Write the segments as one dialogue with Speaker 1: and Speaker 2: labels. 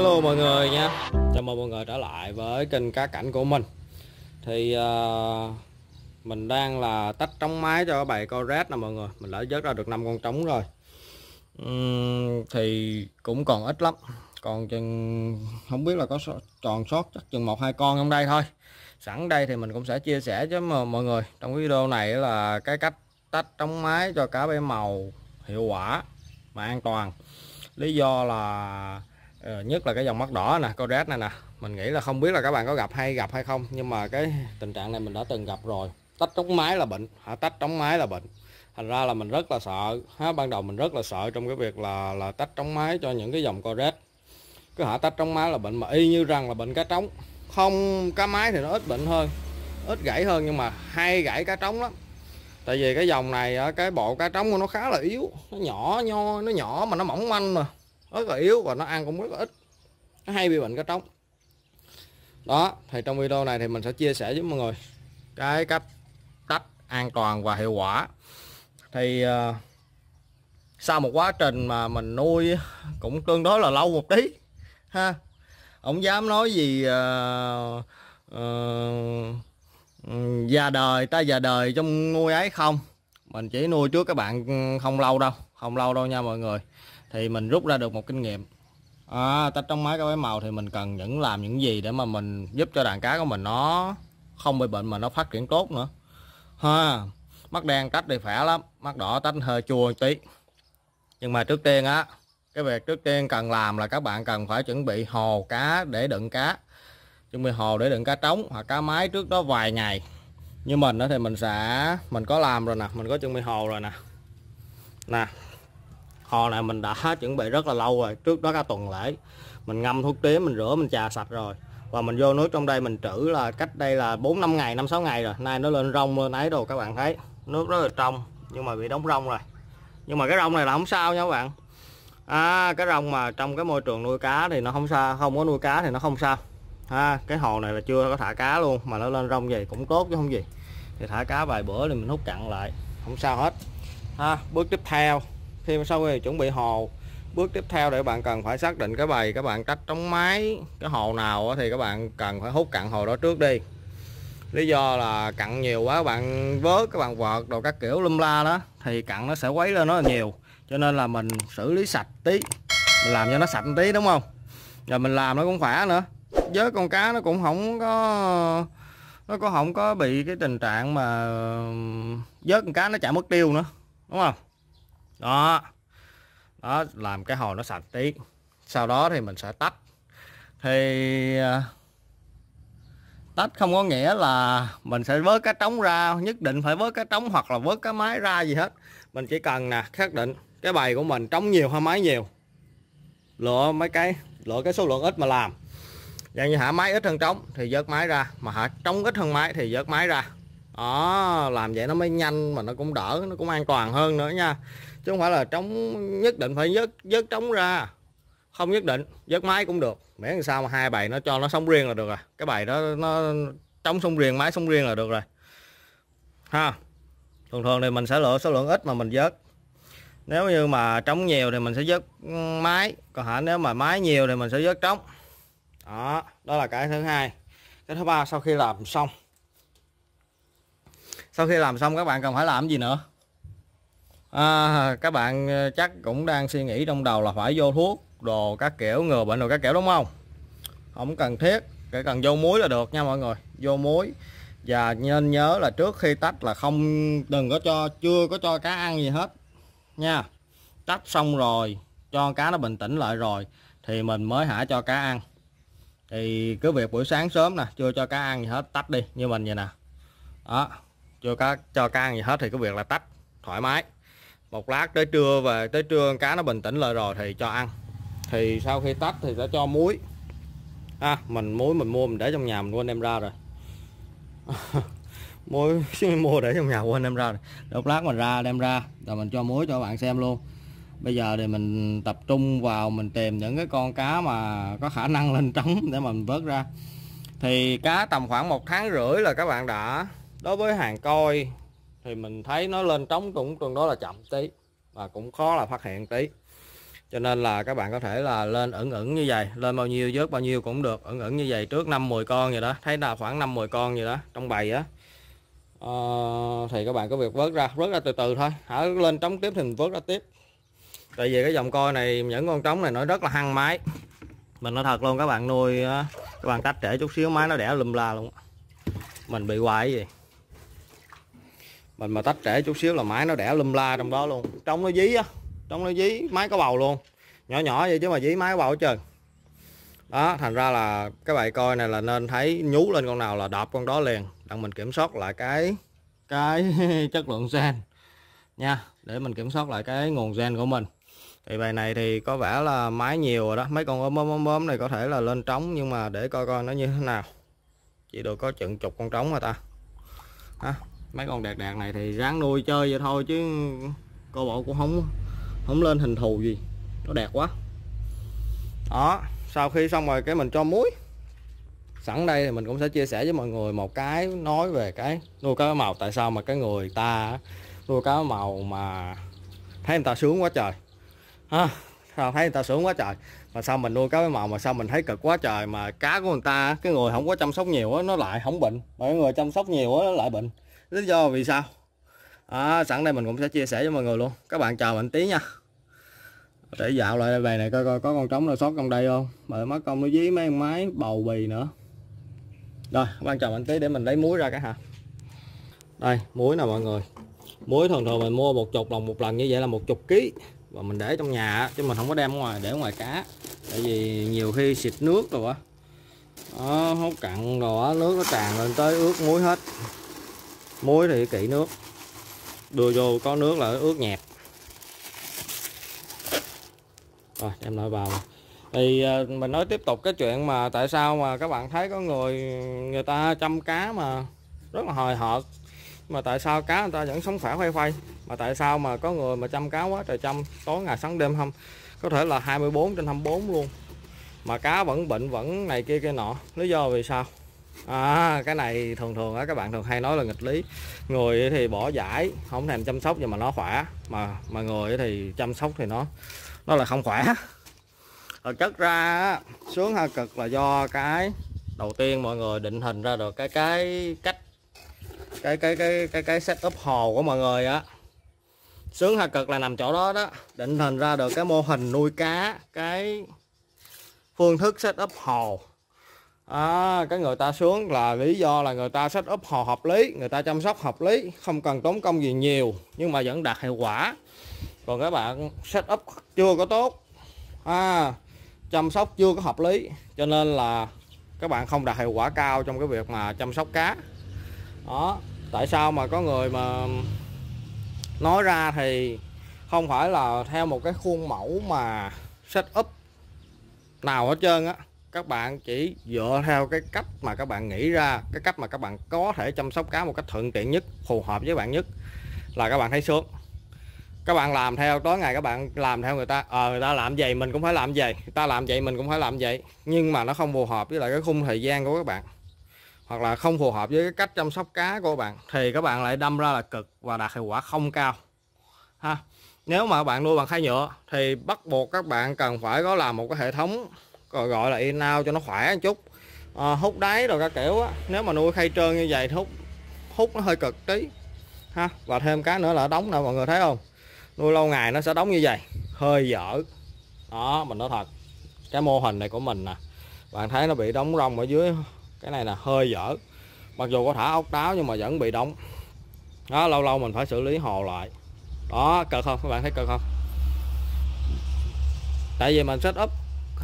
Speaker 1: hello mọi người nha chào mừng mọi người trở lại với kênh cá cảnh của mình thì uh, mình đang là tách trống máy cho bầy con rết nè mọi người mình đã vớt ra được 5 con trống rồi uhm, thì cũng còn ít lắm còn chừng không biết là có tròn sót chắc chừng một hai con trong đây thôi sẵn đây thì mình cũng sẽ chia sẻ với mọi người trong video này là cái cách tách trống máy cho cá bể màu hiệu quả mà an toàn lý do là Ờ, nhất là cái dòng mắt đỏ nè con red này nè mình nghĩ là không biết là các bạn có gặp hay gặp hay không nhưng mà cái tình trạng này mình đã từng gặp rồi tách trống máy là bệnh hả tách trống máy là bệnh thành ra là mình rất là sợ ha, ban đầu mình rất là sợ trong cái việc là là tách trống máy cho những cái dòng coret cứ hả tách trống máy là bệnh mà y như rằng là bệnh cá trống không cá máy thì nó ít bệnh hơn ít gãy hơn nhưng mà hay gãy cá trống lắm tại vì cái dòng này cái bộ cá trống của nó khá là yếu nó nhỏ nho nó nhỏ mà nó mỏng manh mà rất là yếu và nó ăn cũng rất là ít nó hay bị bệnh cá trống đó thì trong video này thì mình sẽ chia sẻ với mọi người cái cách tách an toàn và hiệu quả thì uh, sau một quá trình mà mình nuôi cũng tương đối là lâu một tí ha ông dám nói gì uh, uh, già đời ta già đời trong nuôi ấy không mình chỉ nuôi trước các bạn không lâu đâu không lâu đâu nha mọi người thì mình rút ra được một kinh nghiệm à, tách trong máy cái máy màu thì mình cần những làm những gì để mà mình giúp cho đàn cá của mình nó không bị bệnh mà nó phát triển tốt nữa ha mắt đen tách thì khỏe lắm mắt đỏ tách hơi chua một tí nhưng mà trước tiên á cái việc trước tiên cần làm là các bạn cần phải chuẩn bị hồ cá để đựng cá chuẩn bị hồ để đựng cá trống hoặc cá máy trước đó vài ngày như mình đó thì mình sẽ mình có làm rồi nè mình có chuẩn bị hồ rồi nè nè hồ này mình đã chuẩn bị rất là lâu rồi trước đó cả tuần lễ mình ngâm thuốc tía mình rửa mình trà sạch rồi và mình vô nước trong đây mình trữ là cách đây là 4 năm ngày 5 6 ngày rồi nay nó lên rong lên ấy đồ các bạn thấy nước rất là trong nhưng mà bị đóng rong rồi nhưng mà cái rong này là không sao nha các bạn à, cái rong mà trong cái môi trường nuôi cá thì nó không sao không có nuôi cá thì nó không sao ha à, cái hồ này là chưa có thả cá luôn mà nó lên rong vậy cũng tốt chứ không gì thì thả cá vài bữa thì mình hút cặn lại không sao hết ha à, bước tiếp theo khi mà sau khi chuẩn bị hồ bước tiếp theo để bạn cần phải xác định cái bầy các bạn cách trống máy cái hồ nào thì các bạn cần phải hút cặn hồ đó trước đi lý do là cặn nhiều quá các bạn vớt các bạn vợt đồ các kiểu lum la đó thì cặn nó sẽ quấy lên nó nhiều cho nên là mình xử lý sạch tí mình làm cho nó sạch tí đúng không rồi mình làm nó cũng khỏe nữa với con cá nó cũng không có nó cũng không có bị cái tình trạng mà vớt con cá nó chả mất tiêu nữa đúng không đó đó làm cái hồ nó sạch tí sau đó thì mình sẽ tách thì à, tách không có nghĩa là mình sẽ vớt cá trống ra nhất định phải vớt cá trống hoặc là vớt cá máy ra gì hết mình chỉ cần nè xác định cái bài của mình trống nhiều hay máy nhiều lựa mấy cái lựa cái số lượng ít mà làm dạng như hả máy ít hơn trống thì vớt máy ra mà hả trống ít hơn máy thì vớt máy ra đó ờ, làm vậy nó mới nhanh mà nó cũng đỡ nó cũng an toàn hơn nữa nha chứ không phải là trống nhất định phải vớt vớt trống ra không nhất định vớt máy cũng được miễn làm sao mà hai bài nó cho nó sống riêng là được rồi cái bài đó nó trống sống riêng máy sống riêng là được rồi ha thường thường thì mình sẽ lựa số lượng ít mà mình vớt nếu như mà trống nhiều thì mình sẽ vớt máy còn hả nếu mà máy nhiều thì mình sẽ vớt trống đó đó là cái thứ hai cái thứ ba sau khi làm xong sau khi làm xong các bạn cần phải làm gì nữa à, các bạn ờ, chắc cũng đang suy nghĩ trong đầu là phải vô thuốc đồ các kiểu ngừa bệnh rồi các kiểu đúng không không cần thiết chỉ cần vô muối là được nha mọi người vô muối và nên nhớ là trước khi tách là không đừng có cho chưa có cho cá ăn gì hết nha tách xong rồi cho cá nó bình tĩnh lại rồi thì mình mới hả cho cá ăn thì cứ việc buổi sáng sớm nè chưa cho cá ăn gì hết tách đi như mình vậy nè đó cho cá cho can gì hết thì cái việc là tách thoải mái một lát tới trưa và tới trưa cá nó bình tĩnh lại rồi thì cho ăn thì sau khi tách thì sẽ cho muối à, mình muối mình mua mình để trong nhà mình quên đem ra rồi muối mua để trong nhà quên đem ra rồi lúc lát mình ra đem ra rồi mình cho muối cho các bạn xem luôn bây giờ thì mình tập trung vào mình tìm những cái con cá mà có khả năng lên trống để mình vớt ra thì cá tầm khoảng một tháng rưỡi là các bạn đã đối với hàng coi thì mình thấy nó lên trống cũng tương đối là chậm tí và cũng khó là phát hiện tí cho nên là các bạn có thể là lên ẩn ẩn như vậy lên bao nhiêu vớt bao nhiêu cũng được ẩn ẩn như vậy trước 5-10 con gì đó thấy là khoảng 5-10 con gì đó trong bầy á à, thì các bạn có việc vớt ra vớt ra từ từ thôi hả lên trống tiếp thì mình vớt ra tiếp tại vì cái dòng coi này những con trống này nó rất là hăng máy mình nói thật luôn các bạn nuôi các bạn tách trẻ chút xíu máy nó đẻ lùm la luôn mình bị hoài gì mình mà tách trễ chút xíu là máy nó đẻ lum la trong đó luôn trong nó dí á trong nó dí máy có bầu luôn nhỏ nhỏ vậy chứ mà dí máy có bầu hết trơn đó thành ra là cái bài coi này là nên thấy nhú lên con nào là đập con đó liền đặng mình kiểm soát lại cái cái chất lượng gen nha để mình kiểm soát lại cái nguồn gen của mình thì bài này thì có vẻ là máy nhiều rồi đó mấy con ốm ốm ốm này có thể là lên trống nhưng mà để coi coi nó như thế nào chỉ được có chừng chục con trống mà ta mấy con đạt đạt này thì ráng nuôi chơi vậy thôi chứ cô bộ cũng không không lên hình thù gì nó đẹp quá đó sau khi xong rồi cái mình cho muối sẵn đây thì mình cũng sẽ chia sẻ với mọi người một cái nói về cái nuôi cá màu tại sao mà cái người ta nuôi cá màu mà thấy người ta sướng quá trời ha sao thấy người ta sướng quá trời mà sao mình nuôi cá màu mà sao mình thấy cực quá trời mà cá của người ta cái người không có chăm sóc nhiều á nó lại không bệnh mà cái người chăm sóc nhiều á nó lại bệnh lý do vì sao à, sẵn đây mình cũng sẽ chia sẻ với mọi người luôn các bạn chờ mình tí nha để dạo lại đây về này coi coi có con trống nào sót trong đây không bởi mất công nó dí mấy máy bầu bì nữa rồi ban chờ anh tí để mình lấy muối ra cái hả đây muối nè mọi người muối thường thường mình mua một chục lòng một lần như vậy là một chục ký và mình để trong nhà chứ mình không có đem ngoài để ngoài cá tại vì nhiều khi xịt nước rồi á nó hốt cặn rồi á nước nó tràn lên tới ướt muối hết muối thì kỹ nước đưa vô có nước là ướt nhẹt. rồi em lại vào thì à, mình nói tiếp tục cái chuyện mà tại sao mà các bạn thấy có người người ta chăm cá mà rất là hời hợt mà tại sao cá người ta vẫn sống khỏe khoay khoay mà tại sao mà có người mà chăm cá quá trời chăm tối ngày sáng đêm không có thể là 24 trên 24 luôn mà cá vẫn bệnh vẫn này kia kia nọ lý do vì sao à, cái này thường thường á các bạn thường hay nói là nghịch lý người thì bỏ giải không thèm chăm sóc nhưng mà nó khỏe mà mà người thì chăm sóc thì nó nó là không khỏe thực chất ra sướng hơi cực là do cái đầu tiên mọi người định hình ra được cái cái cách cái cái cái cái cái setup hồ của mọi người á sướng hà cực là nằm chỗ đó đó định hình ra được cái mô hình nuôi cá cái phương thức setup hồ à, cái người ta sướng là lý do là người ta set up họ hợp lý người ta chăm sóc hợp lý không cần tốn công gì nhiều nhưng mà vẫn đạt hiệu quả còn các bạn set up chưa có tốt à, chăm sóc chưa có hợp lý cho nên là các bạn không đạt hiệu quả cao trong cái việc mà chăm sóc cá đó tại sao mà có người mà nói ra thì không phải là theo một cái khuôn mẫu mà set up nào hết trơn á các bạn chỉ dựa theo cái cách mà các bạn nghĩ ra cái cách mà các bạn có thể chăm sóc cá một cách thuận tiện nhất phù hợp với bạn nhất là các bạn thấy sướng các bạn làm theo tối ngày các bạn làm theo người ta ờ người ta làm vậy mình cũng phải làm vậy người ta làm vậy mình cũng phải làm vậy nhưng mà nó không phù hợp với lại cái khung thời gian của các bạn hoặc là không phù hợp với cái cách chăm sóc cá của các bạn thì các bạn lại đâm ra là cực và đạt hiệu quả không cao ha nếu mà bạn nuôi bằng khay nhựa thì bắt buộc các bạn cần phải có làm một cái hệ thống gọi là in out cho nó khỏe một chút à, hút đáy rồi các kiểu á nếu mà nuôi khay trơn như vậy hút hút nó hơi cực tí ha và thêm cái nữa là đóng nè mọi người thấy không nuôi lâu ngày nó sẽ đóng như vậy hơi dở đó mình nói thật cái mô hình này của mình nè bạn thấy nó bị đóng rong ở dưới cái này là hơi dở mặc dù có thả ốc đáo nhưng mà vẫn bị đóng đó lâu lâu mình phải xử lý hồ lại đó cực không các bạn thấy cực không tại vì mình setup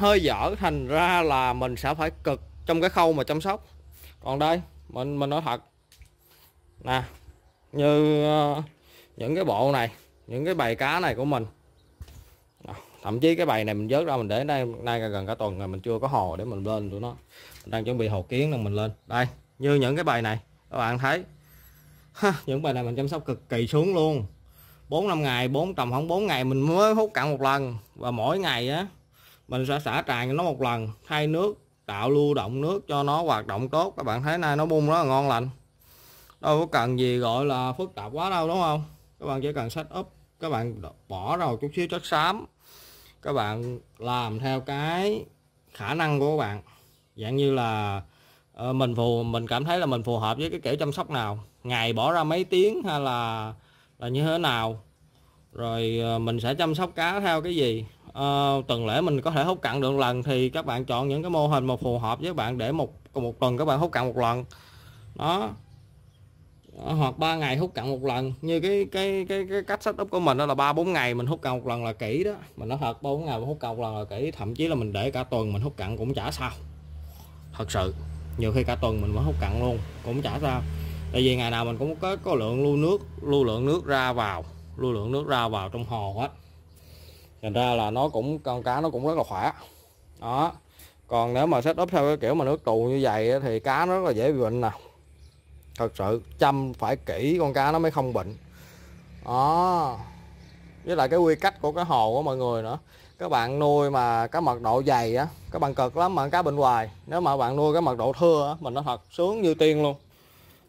Speaker 1: hơi dở thành ra là mình sẽ phải cực trong cái khâu mà chăm sóc còn đây mình mình nói thật nè như uh, những cái bộ này những cái bài cá này của mình thậm chí cái bài này mình vớt ra mình để đây nay gần cả tuần rồi mình chưa có hồ để mình lên tụi nó mình đang chuẩn bị hồ kiến là mình lên đây như những cái bài này các bạn thấy ha, những bài này mình chăm sóc cực kỳ xuống luôn 4 năm ngày 4 tầm khoảng 4 ngày mình mới hút cạn một lần và mỗi ngày á mình sẽ xả tràn cho nó một lần thay nước tạo lưu động nước cho nó hoạt động tốt các bạn thấy nay nó bung rất là ngon lành đâu có cần gì gọi là phức tạp quá đâu đúng không các bạn chỉ cần set up các bạn bỏ ra một chút xíu chất xám các bạn làm theo cái khả năng của các bạn dạng như là ờ, mình phù mình cảm thấy là mình phù hợp với cái kiểu chăm sóc nào ngày bỏ ra mấy tiếng hay là là như thế nào rồi ờ, mình sẽ chăm sóc cá theo cái gì uh, tuần lễ mình có thể hút cặn được lần thì các bạn chọn những cái mô hình mà phù hợp với bạn để một một tuần các bạn hút cặn một lần đó ờ, hoặc 3 ngày hút cặn một lần như cái cái cái, cái cách setup của mình đó là ba bốn ngày mình hút cặn một lần là kỹ đó mình nói thật bốn ngày mình hút cặn một lần là kỹ thậm chí là mình để cả tuần mình hút cặn cũng chả sao thật sự nhiều khi cả tuần mình vẫn hút cặn luôn cũng chả sao tại vì ngày nào mình cũng có có lượng lưu nước lưu lượng nước ra vào lưu lượng nước ra vào trong hồ hết thành ra là nó cũng con cá nó cũng rất là khỏe đó còn nếu mà set up theo cái kiểu mà nước tù như vậy thì cá nó rất là dễ bị bệnh nè thật sự chăm phải kỹ con cá nó mới không bệnh đó với lại cái quy cách của cái hồ của mọi người nữa các bạn nuôi mà cái mật độ dày á các bạn cực lắm mà cá bên hoài nếu mà bạn nuôi cái mật độ thưa á mình nó thật sướng như tiên luôn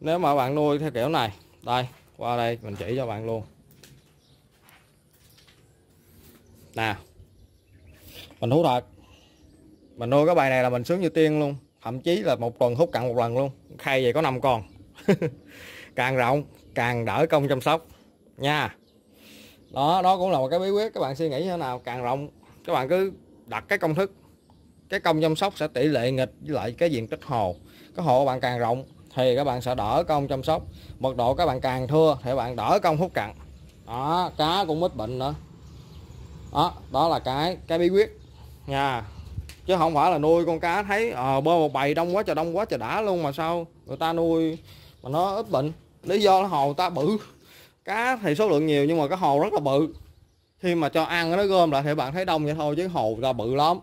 Speaker 1: nếu mà bạn nuôi theo kiểu này đây qua đây mình chỉ cho bạn luôn nè mình hút thật mình nuôi cái bài này là mình sướng như tiên luôn thậm chí là một tuần hút cặn một lần luôn khay vậy có năm con càng rộng càng đỡ công chăm sóc nha đó đó cũng là một cái bí quyết các bạn suy nghĩ thế nào càng rộng các bạn cứ đặt cái công thức cái công chăm sóc sẽ tỷ lệ nghịch với lại cái diện tích hồ cái hồ của bạn càng rộng thì các bạn sẽ đỡ công chăm sóc mật độ các bạn càng thưa thì bạn đỡ công hút cặn đó cá cũng ít bệnh nữa đó đó là cái cái bí quyết nha dạ. chứ không phải là nuôi con cá thấy à, bơ một bầy đông quá trời đông quá trời đã luôn mà sao người ta nuôi mà nó ít bệnh lý do là hồ ta bự cá thì số lượng nhiều nhưng mà cái hồ rất là bự khi mà cho ăn nó gom lại thì bạn thấy đông vậy thôi chứ hồ ra bự lắm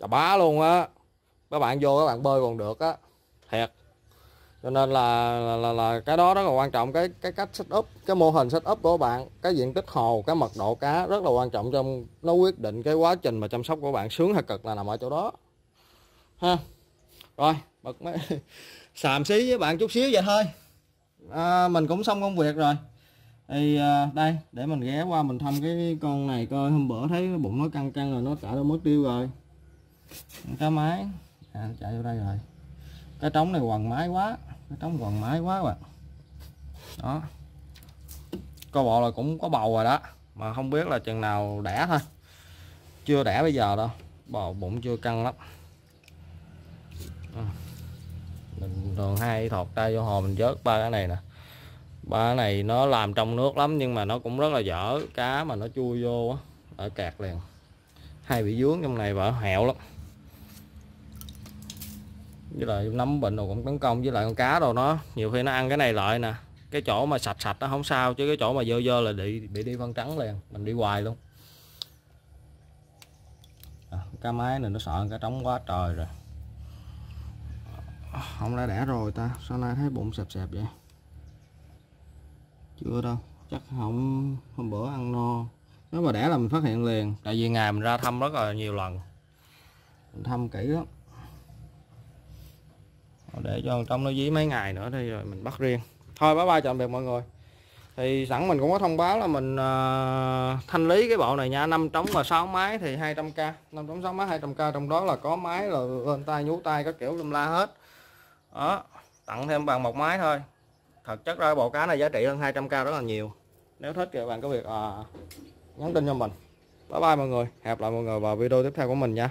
Speaker 1: trời bá luôn á các bạn vô các bạn bơi còn được á thiệt cho nên là, là, là, là cái đó rất là quan trọng cái cái cách setup cái mô hình setup của bạn cái diện tích hồ cái mật độ cá rất là quan trọng trong nó quyết định cái quá trình mà chăm sóc của bạn sướng hay cực là nằm ở chỗ đó ha rồi bật máy xàm xí với bạn chút xíu vậy thôi à, mình cũng xong công việc rồi thì à, đây để mình ghé qua mình thăm cái con này coi hôm bữa thấy bụng nó căng căng rồi nó trả đâu mất tiêu rồi cá máy à, chạy vô đây rồi cái trống này quần mái quá cái trống quần mái quá bạn đó coi bộ là cũng có bầu rồi đó mà không biết là chừng nào đẻ thôi chưa đẻ bây giờ đâu bầu bụng chưa căng lắm ờ. mình thường hai thọt tay vô hồ mình vớt ba cái này nè ba cái này nó làm trong nước lắm nhưng mà nó cũng rất là dở cá mà nó chui vô ở cạt liền hay bị dướng trong này vợ hẹo lắm với lại nấm bệnh đồ cũng tấn công với lại con cá đồ nó nhiều khi nó ăn cái này lại nè cái chỗ mà sạch sạch nó không sao chứ cái chỗ mà dơ dơ là bị bị đi phân trắng liền mình đi hoài luôn à, cá máy này nó sợ cá trống quá trời rồi không đã đẻ rồi ta sao nay thấy bụng sẹp sẹp vậy chưa đâu chắc không hôm bữa ăn no nếu mà đẻ là mình phát hiện liền tại vì ngày mình ra thăm rất là nhiều lần mình thăm kỹ lắm để cho trong nó dí mấy ngày nữa thì rồi mình bắt riêng thôi bye bye tạm biệt mọi người thì sẵn mình cũng có thông báo là mình uh, thanh lý cái bộ này nha năm trống và sáu máy thì 200k năm trống sáu máy 200k trong đó là có máy là lên tay nhú tay các kiểu lum la hết đó tặng thêm bằng một máy thôi thật chất ra bộ cá này giá trị hơn 200k rất là nhiều nếu thích thì bạn có việc à, nhắn tin cho mình bye bye mọi người hẹn lại mọi người vào video tiếp theo của mình nha